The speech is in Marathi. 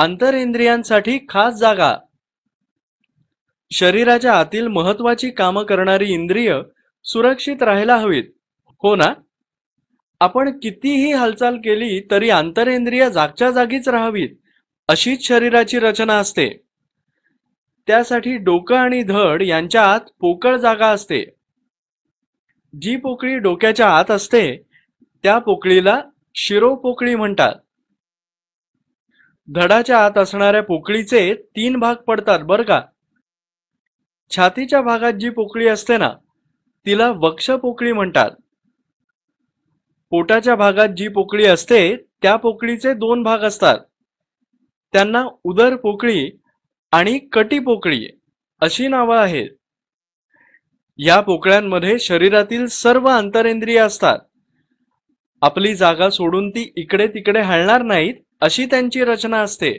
इंद्रियांसाठी खास जागा शरीराच्या आतील महत्वाची कामं करणारी इंद्रिय सुरक्षित राहायला हवीत हो ना आपण कितीही हालचाल केली तरी आंतरेंद्रिय जागच्या जागीच राहावीत अशीच शरीराची रचना असते त्यासाठी डोकं आणि धड यांच्या आत पोकळ जागा असते जी पोकळी डोक्याच्या आत असते त्या पोकळीला शिरोपोकळी म्हणतात धडाच्या आत असणाऱ्या पोकळीचे तीन भाग पडतात बर का छातीच्या भागात जी पोकळी असते ना तिला वक्ष पोकळी म्हणतात पोटाच्या भागात जी पोकळी असते त्या पोकळीचे दोन भाग असतात त्यांना उदर पोकळी आणि कटी पोकळी अशी नावं आहेत या पोकळ्यांमध्ये शरीरातील सर्व अंतरेंद्रिय असतात आपली जागा सोडून ती इकडे तिकडे हलणार नाहीत अशी त्यांची रचना असते